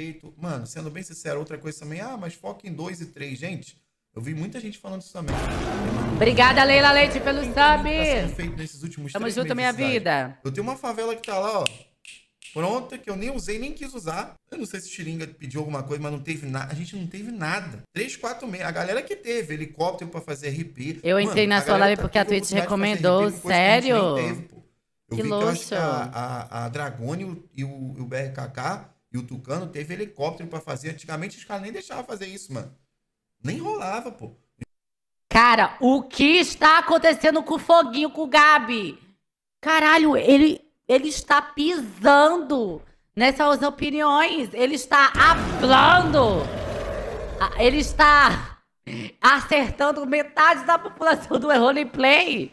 feito. Mano, sendo bem sincero, outra coisa também, ah, mas foca em 2 e 3, gente. Eu vi muita gente falando isso também. Obrigada, Leila Leite, pelo tá sub. Tá feito nesses últimos Tamo junto, minha vida. Eu tenho uma favela que tá lá, ó. Pronta, que eu nem usei, nem quis usar. Eu não sei se o Xiringa pediu alguma coisa, mas não teve nada. A gente não teve nada. 346. A galera que teve helicóptero para fazer RP. Eu Mano, entrei na sua live tá porque a Twitch recomendou. RP, Sério? Que, teve, que, que a, a, a Dragone e o, e o BRKK e o Tucano teve helicóptero para fazer. Antigamente os caras nem deixavam fazer isso, mano. Nem rolava, pô. Cara, o que está acontecendo com o Foguinho, com o Gabi? Caralho, ele, ele está pisando nessas opiniões. Ele está hablando. Ah, ele está acertando metade da população do Roleplay.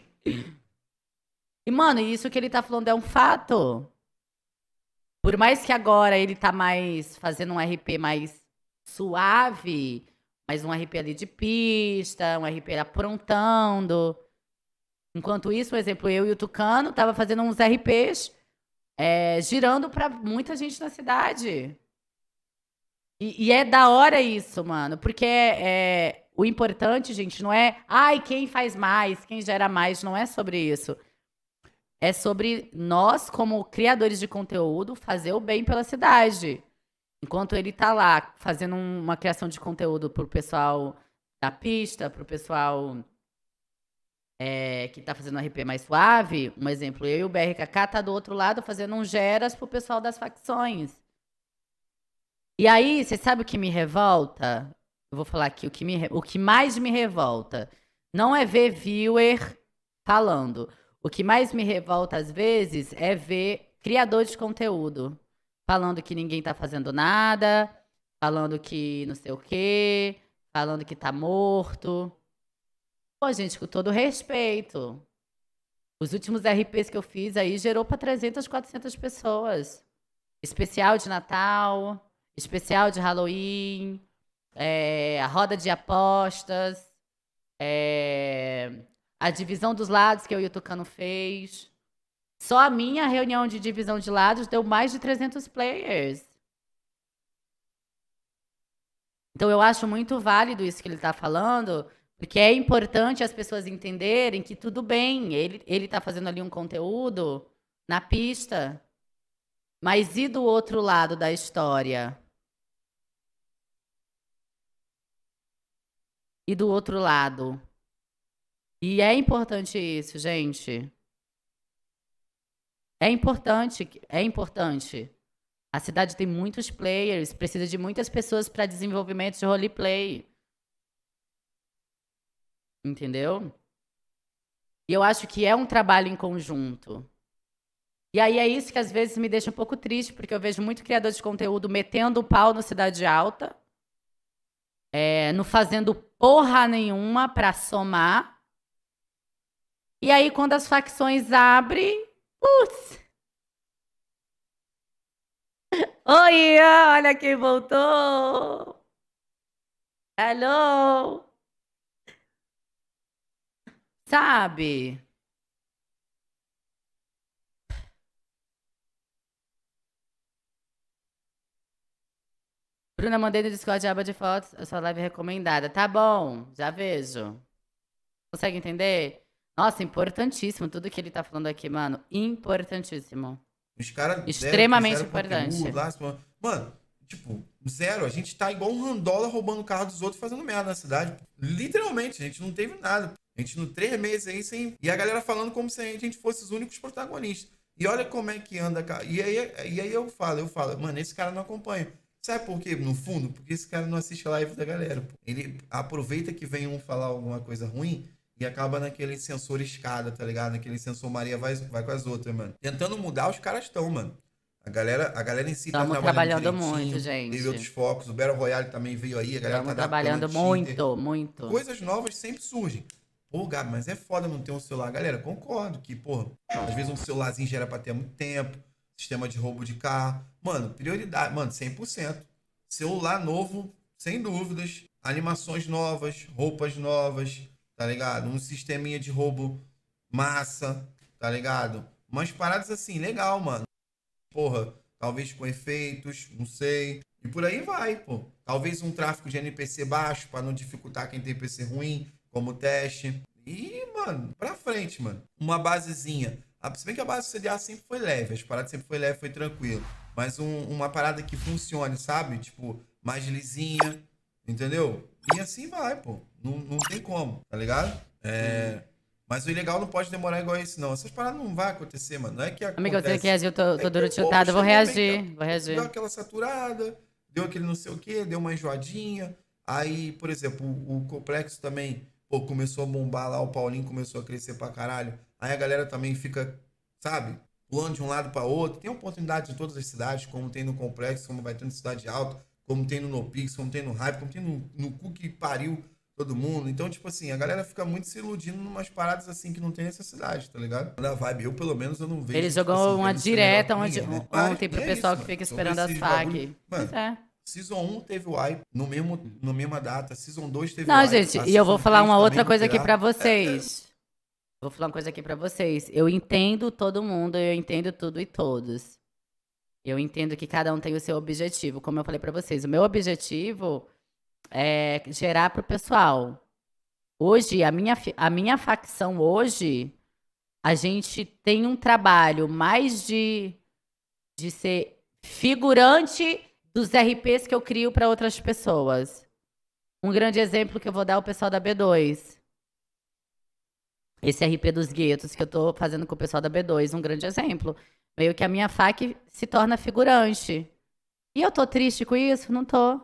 E, mano, isso que ele tá falando é um fato. Por mais que agora ele tá mais fazendo um RP mais suave, mas um RP ali de pista, um RP aprontando. Enquanto isso, por exemplo, eu e o Tucano tava fazendo uns RPs é, girando para muita gente na cidade. E, e, é da hora isso, mano, porque é, é, o importante, gente, não é, ai, quem faz mais, quem gera mais, não é sobre isso. É sobre nós, como criadores de conteúdo, fazer o bem pela cidade. Enquanto ele está lá fazendo uma criação de conteúdo para o pessoal da pista, para o pessoal é, que está fazendo RP mais suave, um exemplo, eu e o BRKK tá do outro lado fazendo um geras pro pessoal das facções. E aí, você sabe o que me revolta? Eu vou falar aqui, o que, me, o que mais me revolta não é ver viewer falando. O que mais me revolta às vezes é ver criador de conteúdo falando que ninguém tá fazendo nada, falando que não sei o quê, falando que tá morto. Pô, gente, com todo respeito. Os últimos RPs que eu fiz aí gerou para 300, 400 pessoas. Especial de Natal, especial de Halloween, é, a roda de apostas, é, a divisão dos lados que eu e o Tucano fez. Só a minha reunião de divisão de lados deu mais de 300 players. Então eu acho muito válido isso que ele está falando, porque é importante as pessoas entenderem que tudo bem, ele ele está fazendo ali um conteúdo na pista, mas e do outro lado da história? E do outro lado? E é importante isso, gente. É importante, é importante. A cidade tem muitos players, precisa de muitas pessoas para desenvolvimento de roleplay. Entendeu? E eu acho que é um trabalho em conjunto. E aí é isso que às vezes me deixa um pouco triste, porque eu vejo muito criador de conteúdo metendo o pau no Cidade Alta, é, não fazendo porra nenhuma para somar e aí, quando as facções abrem, putz! Oi, olha quem voltou! Hello. Sabe? Bruna, mandei no Discord a aba de fotos, a sua live recomendada. Tá bom, já vejo. Consegue entender? Nossa, importantíssimo tudo que ele tá falando aqui, mano. Importantíssimo. Os caras. Extremamente deram, importante. Lá, assim, mano, tipo, zero. A gente tá igual um randola roubando o carro dos outros fazendo merda na cidade. Literalmente, a gente não teve nada. A gente no três meses aí sem. E a galera falando como se a gente fosse os únicos protagonistas. E olha como é que anda, E aí, e aí eu falo, eu falo, mano, esse cara não acompanha. Sabe por quê? No fundo, porque esse cara não assiste a live da galera. Ele aproveita que vem um falar alguma coisa ruim e acaba naquele sensor escada, tá ligado? Naquele sensor Maria vai, vai com as outras, mano. Tentando mudar, os caras estão, mano. A galera, a galera em si Estamos tá trabalhando, trabalhando muito, gente. Teve outros focos, o Battle Royale também veio aí, a galera Estamos tá trabalhando muito, muito. Coisas novas sempre surgem. Pô, Gabi, mas é foda não ter um celular. Galera, concordo que, pô, às vezes um celularzinho gera pra ter muito tempo, sistema de roubo de carro. Mano, prioridade, mano, 100%. Celular novo, sem dúvidas. Animações novas, roupas novas, tá ligado? Um sisteminha de roubo massa, tá ligado? Umas paradas assim, legal, mano. Porra, talvez com efeitos, não sei. E por aí vai, pô. Talvez um tráfego de NPC baixo para não dificultar quem tem PC ruim, como teste. E, mano, pra frente, mano. Uma basezinha. Ah, se bem que a base do CDA sempre foi leve, as paradas sempre foi leve, foi tranquilo. Mas um, uma parada que funcione, sabe? Tipo, mais lisinha, entendeu? E assim vai, pô. Não, não tem como, tá ligado? É. Mas o ilegal não pode demorar igual esse, não. Essas paradas não vai acontecer, mano. Não é que acontece. Amigo, eu tenho que reagir, eu tô, é tô é duro de chutada, vou reagir, vou reagir. Deu aquela saturada, deu aquele não sei o quê, deu uma enjoadinha. Aí, por exemplo, o, o complexo também, pô, começou a bombar lá, o Paulinho começou a crescer pra caralho. Aí a galera também fica, sabe, pulando de um lado para outro. Tem oportunidade em todas as cidades, como tem no complexo, como vai ter na cidade alta como tem no NoPix, como tem no Hype, como tem no, no cu que pariu todo mundo. Então, tipo assim, a galera fica muito se iludindo numas paradas assim que não tem necessidade, tá ligado? na vibe, eu pelo menos eu não vejo. Ele tipo jogou assim, uma direta ontem pro é pessoal isso, que fica então, esperando as FAQ. Mano, é. Season 1 teve o hype no mesmo, no mesma data, Season 2 teve Não, o hype. gente, e eu vou falar uma outra coisa aqui para é, é. vocês. É, vou falar uma coisa aqui para vocês. Eu entendo todo mundo, eu entendo tudo e todos. Eu entendo que cada um tem o seu objetivo, como eu falei para vocês. O meu objetivo é gerar para o pessoal. Hoje, a minha, a minha facção hoje, a gente tem um trabalho mais de, de ser figurante dos RPs que eu crio para outras pessoas. Um grande exemplo que eu vou dar é o pessoal da B2. Esse RP dos guetos que eu estou fazendo com o pessoal da B2, um grande exemplo. Meio que a minha fac se torna figurante. E eu tô triste com isso? Não tô.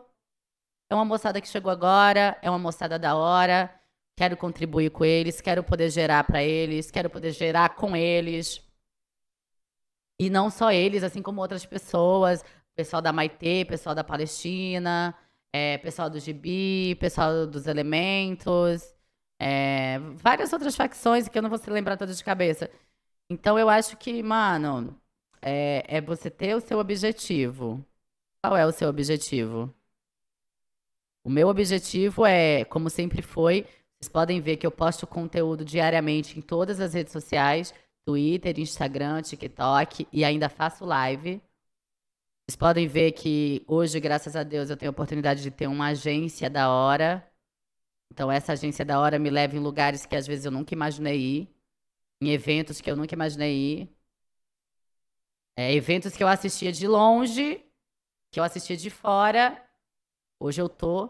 É uma moçada que chegou agora, é uma moçada da hora. Quero contribuir com eles, quero poder gerar para eles, quero poder gerar com eles. E não só eles, assim como outras pessoas, pessoal da Maitê, pessoal da Palestina, é, pessoal do Gibi, pessoal dos Elementos, é, várias outras facções que eu não vou se lembrar todas de cabeça. Então eu acho que, mano, é, é você ter o seu objetivo. Qual é o seu objetivo? O meu objetivo é, como sempre foi, vocês podem ver que eu posto conteúdo diariamente em todas as redes sociais: Twitter, Instagram, TikTok e ainda faço live. Vocês podem ver que hoje, graças a Deus, eu tenho a oportunidade de ter uma agência da hora. Então, essa agência da hora me leva em lugares que às vezes eu nunca imaginei ir, em eventos que eu nunca imaginei ir. É, eventos que eu assistia de longe, que eu assistia de fora, hoje eu tô.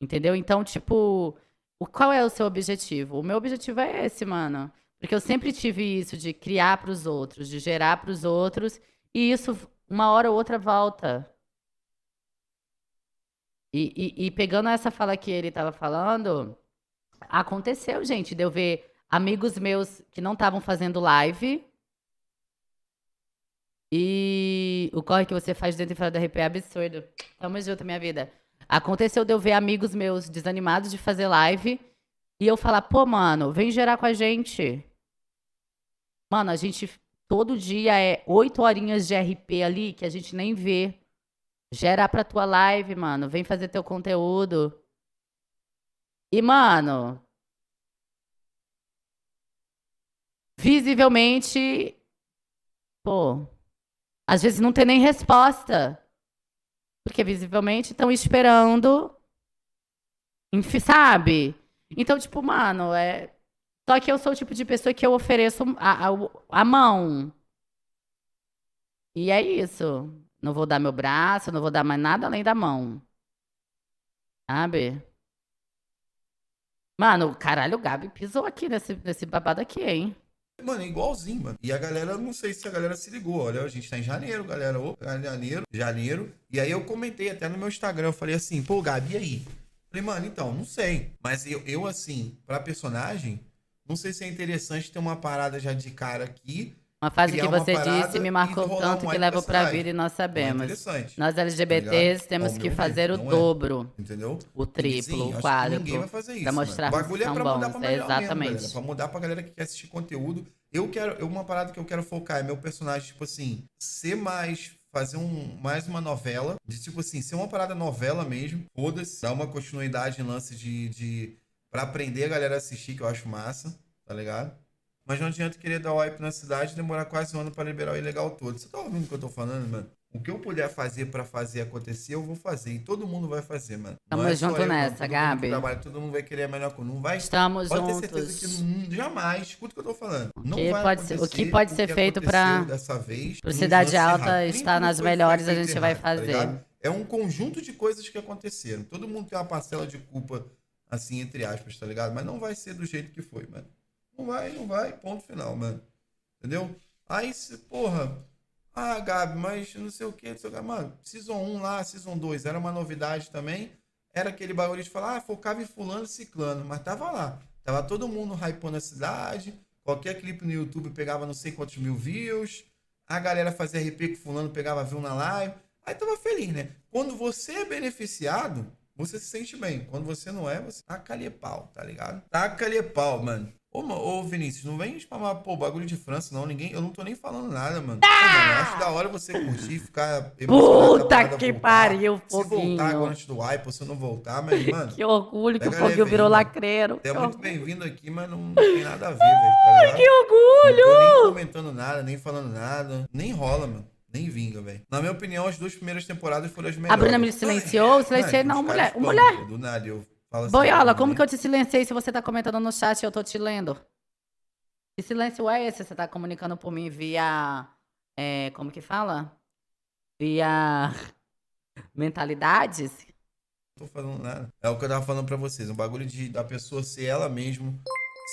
Entendeu? Então, tipo, o, qual é o seu objetivo? O meu objetivo é esse, mano. Porque eu sempre tive isso de criar para os outros, de gerar para os outros, e isso uma hora ou outra volta. E, e, e pegando essa fala que ele estava falando, aconteceu, gente, de eu ver amigos meus que não estavam fazendo live, e o corre que você faz dentro e fora da RP é absurdo. Tamo junto, minha vida. Aconteceu de eu ver amigos meus desanimados de fazer live e eu falar, pô, mano, vem gerar com a gente. Mano, a gente todo dia é oito horinhas de RP ali que a gente nem vê. gerar pra tua live, mano. Vem fazer teu conteúdo. E, mano. Visivelmente. Pô, às vezes não tem nem resposta. Porque visivelmente estão esperando. Sabe? Então, tipo, mano, é. Só que eu sou o tipo de pessoa que eu ofereço a, a, a mão. E é isso. Não vou dar meu braço, não vou dar mais nada além da mão. Sabe? Mano, caralho, o Gabi pisou aqui nesse, nesse babado aqui, hein? Mano, é igualzinho, mano. E a galera, não sei se a galera se ligou. Olha, a gente tá em janeiro, galera. Ô, tá janeiro, janeiro. E aí eu comentei até no meu Instagram, eu falei assim, pô, Gabi, e aí? Falei, mano, então, não sei. Mas eu, eu assim, pra personagem, não sei se é interessante ter uma parada já de cara aqui uma frase que você disse me marcou tanto que leva para vir e nós é sabemos. Tá é nós LGBTs tá temos que fazer o dobro, entendeu? O assim, triplo, Sim, o quádruplo, para né? mostrar né? que é são é pra bons. Pra é exatamente. Mesmo, pra mudar pra galera que quer assistir conteúdo. Eu quero, uma parada que eu quero focar é meu personagem, tipo assim, ser mais fazer um, mais uma novela, de tipo assim, ser uma parada novela mesmo, foda-se, dar uma continuidade em lance de, de para aprender a galera a assistir, que eu acho massa, tá ligado? Mas não adianta querer dar wipe na cidade e demorar quase um ano para liberar o ilegal todo. Você tá ouvindo o que eu tô falando, mano? O que eu puder fazer para fazer acontecer, eu vou fazer. E todo mundo vai fazer, mano. Estamos é juntos nessa, Gabi. todo mundo vai querer a melhor coisa. Não vai Estamos pode juntos. Pode ter certeza que não, jamais. Escuta o que eu tô falando. O não vai pode ser, o que pode ser feito para dessa vez, pro Cidade Alta estar nas melhores, a gente vai tá fazer. Tá é um conjunto de coisas que aconteceram. Todo mundo tem uma parcela de culpa, assim, entre aspas, tá ligado? Mas não vai ser do jeito que foi, mano. Não vai, não vai, ponto final, mano. Entendeu? Aí, se, porra, ah, Gabi, mas não sei o que, não sei o que. Mano, Season 1 lá, Season 2, era uma novidade também. Era aquele bagulho de falar, ah, focava em fulano e ciclano, mas tava lá. Tava todo mundo hypando a cidade, qualquer clipe no YouTube pegava não sei quantos mil views, a galera fazia RP com fulano, pegava view na live, aí tava feliz, né? Quando você é beneficiado, você se sente bem. Quando você não é, você taca ali pau, tá ligado? Taca ali pau, mano. Ô, ô Vinícius, não vem spamar, pô, bagulho de França, não. Ninguém, eu não tô nem falando nada, mano. Ah! Pô, mano acho da hora você curtir, ficar Puta que voltar. pariu, Foguinho. Se voltar agora antes do hype, se não voltar, mas, mano. que orgulho que o Foguinho virou lacreiro. É muito bem-vindo aqui, mas não, não, tem nada a ver, velho. Tá que orgulho! Não tô nem comentando nada, nem falando nada. Nem rola, mano. Nem vinga, velho. Na minha opinião, as duas primeiras temporadas foram as melhores. A Bruna me silenciou? Silenciei não, é, é, não mulher. Mulher! Do nada, eu Fala Boiola, né? como que eu te silenciei se você tá comentando no chat e eu tô te lendo? Que silêncio é esse? Você tá comunicando por mim via. É, como que fala? Via. Mentalidades? Não tô falando nada. É o que eu tava falando pra vocês. Um bagulho de da pessoa ser ela mesma,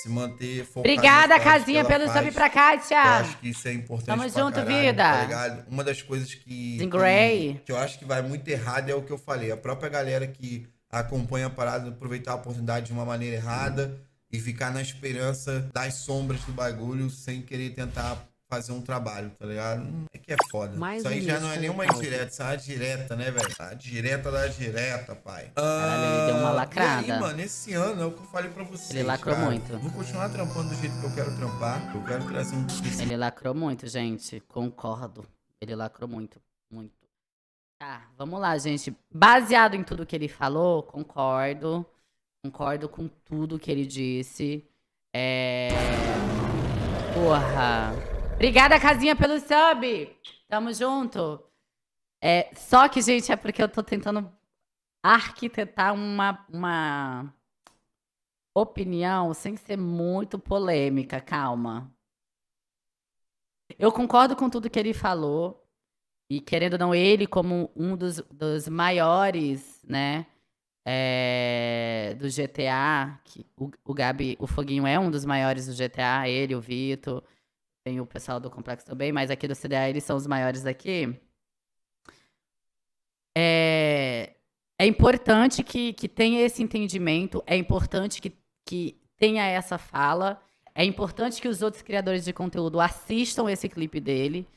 se manter focada. Obrigada, Casinha, pelo faz. sub pra cá, Thiago. Eu acho que isso é importante. Tamo junto, caralho, tá vida. Tá Uma das coisas que, que. Que eu acho que vai muito errado é o que eu falei. A própria galera que acompanha a parada, aproveitar a oportunidade de uma maneira errada e ficar na esperança das sombras do bagulho sem querer tentar fazer um trabalho, tá ligado? Hum, é que é foda. Mais isso aí já não é né? nenhuma indireta, isso é uma direta, né, velho? A direta da direta, pai. Caralho, ah, ele deu uma ah, lacrada. E aí, mano, esse ano é o que eu falei pra vocês. Ele lacrou cara. muito. Vou continuar trampando do jeito que eu quero trampar. Eu quero trazer um. Ele lacrou muito, gente. Concordo. Ele lacrou muito. Muito. Tá, vamos lá, gente. Baseado em tudo que ele falou, concordo. Concordo com tudo que ele disse. É. Porra. Obrigada, Casinha, pelo sub. Tamo junto. É, só que, gente, é porque eu tô tentando arquitetar uma, uma opinião sem ser muito polêmica, calma. Eu concordo com tudo que ele falou. E querendo ou não, ele, como um dos, dos maiores, né? É, do GTA, que o, o Gabi, o Foguinho é um dos maiores do GTA, ele, o Vitor, tem o pessoal do Complexo também, mas aqui do CDA eles são os maiores aqui. É, é importante que, que tenha esse entendimento, é importante que, que tenha essa fala, é importante que os outros criadores de conteúdo assistam esse clipe dele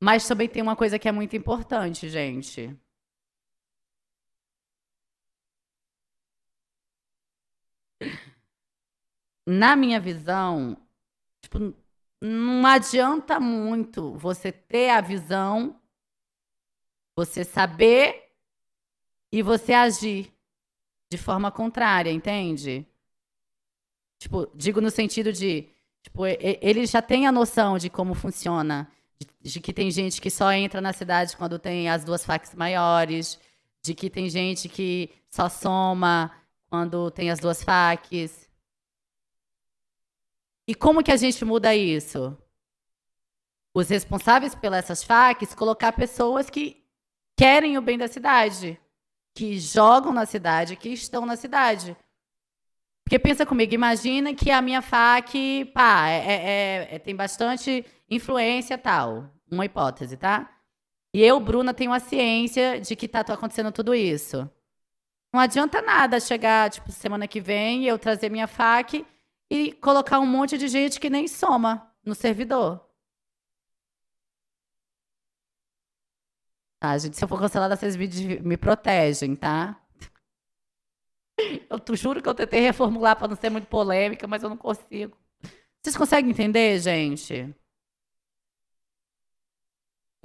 mas também tem uma coisa que é muito importante, gente. Na minha visão, tipo, não adianta muito você ter a visão, você saber e você agir de forma contrária, entende? Tipo, digo no sentido de, tipo, ele já tem a noção de como funciona de, que tem gente que só entra na cidade quando tem as duas facs maiores, de que tem gente que só soma quando tem as duas facs. E como que a gente muda isso? Os responsáveis pelas essas facs colocar pessoas que querem o bem da cidade, que jogam na cidade, que estão na cidade. Porque pensa comigo, imagina que a minha fac, pá, é, é, é, tem bastante Influência tal, uma hipótese, tá? E eu, Bruna, tenho a ciência de que tá acontecendo tudo isso. Não adianta nada chegar, tipo, semana que vem, eu trazer minha fac e colocar um monte de gente que nem soma no servidor. Tá, gente, se eu for cancelada, vocês me, me protegem, tá? Eu tu, juro que eu tentei reformular para não ser muito polêmica, mas eu não consigo. Vocês conseguem entender, gente?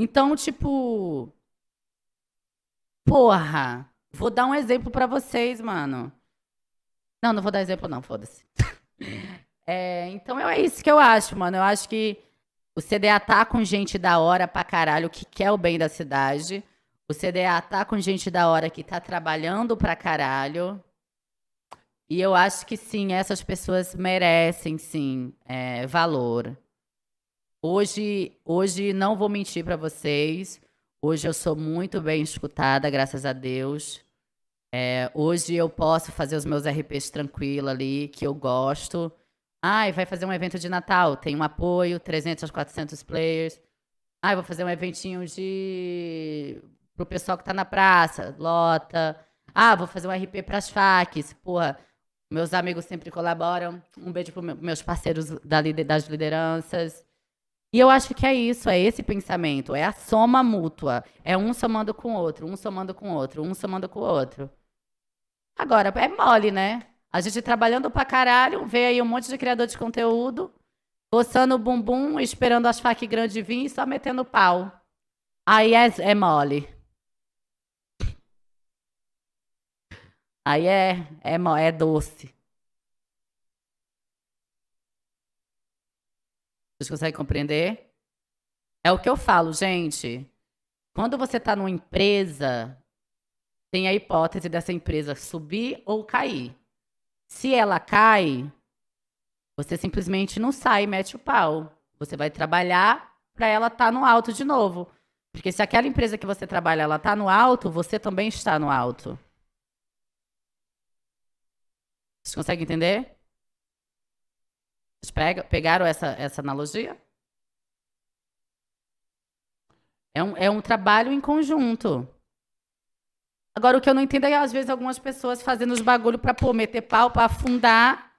Então, tipo. Porra! Vou dar um exemplo para vocês, mano. Não, não vou dar exemplo, não, foda-se. É, então é isso que eu acho, mano. Eu acho que o CDA tá com gente da hora pra caralho que quer o bem da cidade. O CDA tá com gente da hora que tá trabalhando pra caralho. E eu acho que sim, essas pessoas merecem sim é, valor. Hoje, hoje não vou mentir para vocês. Hoje eu sou muito bem escutada, graças a Deus. É, hoje eu posso fazer os meus RPs tranquilo ali, que eu gosto. Ai, vai fazer um evento de Natal, tem um apoio, 300 a 400 players. Ai, vou fazer um eventinho de pro pessoal que tá na praça, lota. Ah, vou fazer um RP as facs. Porra, meus amigos sempre colaboram. Um beijo para meus parceiros da, das lideranças. E eu acho que é isso, é esse pensamento, é a soma mútua, é um somando com o outro, um somando com o outro, um somando com o outro. Agora, é mole, né? A gente trabalhando pra caralho, vê aí um monte de criador de conteúdo, coçando o bumbum, esperando as fac grandes vir e só metendo pau. Aí é, é mole. Aí é, é, é doce. Vocês conseguem compreender? É o que eu falo, gente. Quando você está numa empresa, tem a hipótese dessa empresa subir ou cair. Se ela cai, você simplesmente não sai, mete o pau. Você vai trabalhar para ela estar tá no alto de novo. Porque se aquela empresa que você trabalha ela está no alto, você também está no alto. Vocês conseguem entender? Vocês pegaram essa, essa analogia? É um, é um trabalho em conjunto. Agora, o que eu não entendo é, às vezes, algumas pessoas fazendo os bagulho para meter pau, para afundar.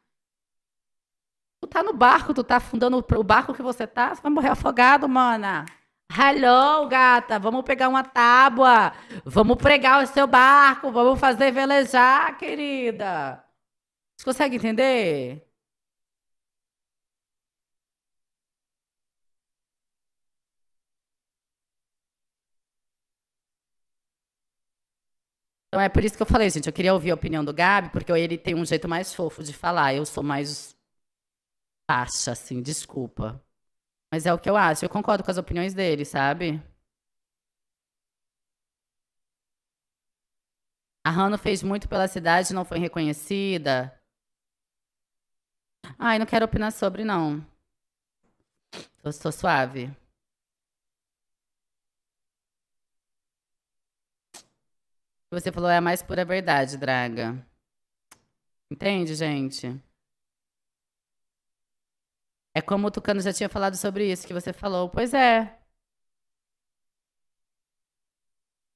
Tu tá no barco, tu tá afundando o barco que você tá, você vai morrer afogado, mana. Hello, gata, vamos pegar uma tábua, vamos pregar o seu barco, vamos fazer velejar, querida. Você consegue entender? Então é por isso que eu falei, gente, eu queria ouvir a opinião do Gabi, porque ele tem um jeito mais fofo de falar, eu sou mais baixa, assim, desculpa. Mas é o que eu acho, eu concordo com as opiniões dele, sabe? A Rano fez muito pela cidade, não foi reconhecida. Ai, não quero opinar sobre, não. Eu sou suave. você falou é a mais pura verdade, Draga. Entende, gente? É como o Tucano já tinha falado sobre isso que você falou. Pois é.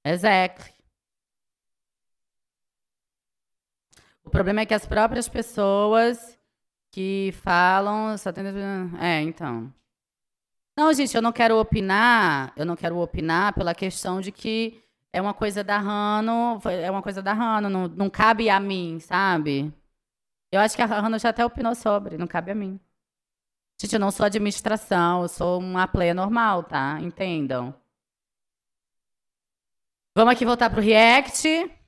Exactly. O problema é que as próprias pessoas que falam só tem... É, então. Não, gente, eu não quero opinar, eu não quero opinar pela questão de que é uma coisa da Rano, é uma coisa da Rano, não, não cabe a mim, sabe? Eu acho que a Rano já até opinou sobre, não cabe a mim. Gente, eu não sou administração, eu sou uma playa normal, tá? Entendam. Vamos aqui voltar pro React.